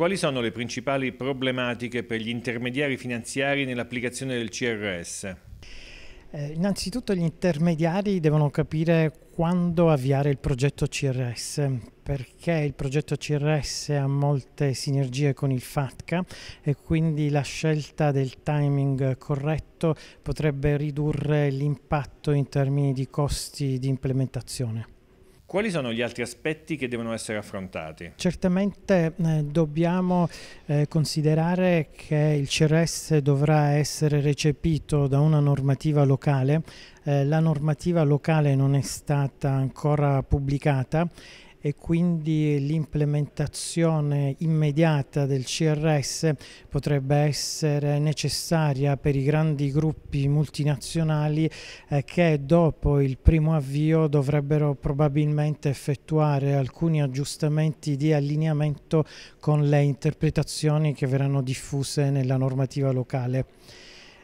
Quali sono le principali problematiche per gli intermediari finanziari nell'applicazione del CRS? Eh, innanzitutto gli intermediari devono capire quando avviare il progetto CRS perché il progetto CRS ha molte sinergie con il FATCA e quindi la scelta del timing corretto potrebbe ridurre l'impatto in termini di costi di implementazione. Quali sono gli altri aspetti che devono essere affrontati? Certamente eh, dobbiamo eh, considerare che il CRS dovrà essere recepito da una normativa locale. Eh, la normativa locale non è stata ancora pubblicata e quindi l'implementazione immediata del CRS potrebbe essere necessaria per i grandi gruppi multinazionali eh, che dopo il primo avvio dovrebbero probabilmente effettuare alcuni aggiustamenti di allineamento con le interpretazioni che verranno diffuse nella normativa locale.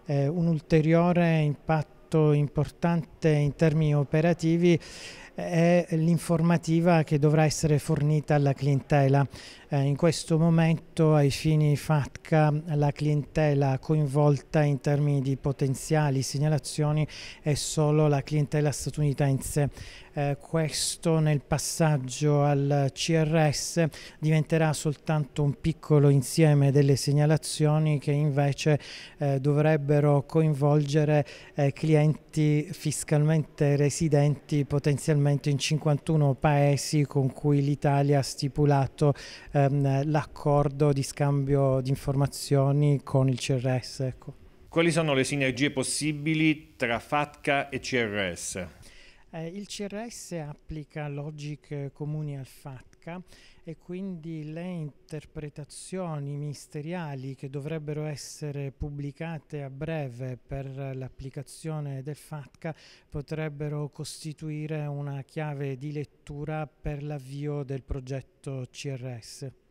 Eh, un ulteriore impatto importante in termini operativi è l'informativa che dovrà essere fornita alla clientela. Eh, in questo momento ai fini FATCA la clientela coinvolta in termini di potenziali segnalazioni è solo la clientela statunitense. Eh, questo nel passaggio al CRS diventerà soltanto un piccolo insieme delle segnalazioni che invece eh, dovrebbero coinvolgere eh, clienti fiscalmente residenti potenzialmente praticamente in 51 paesi con cui l'Italia ha stipulato ehm, l'accordo di scambio di informazioni con il CRS. Ecco. Quali sono le sinergie possibili tra FATCA e CRS? Eh, il CRS applica logiche comuni al FATCA e quindi le interpretazioni ministeriali che dovrebbero essere pubblicate a breve per l'applicazione del FATCA potrebbero costituire una chiave di lettura per l'avvio del progetto CRS.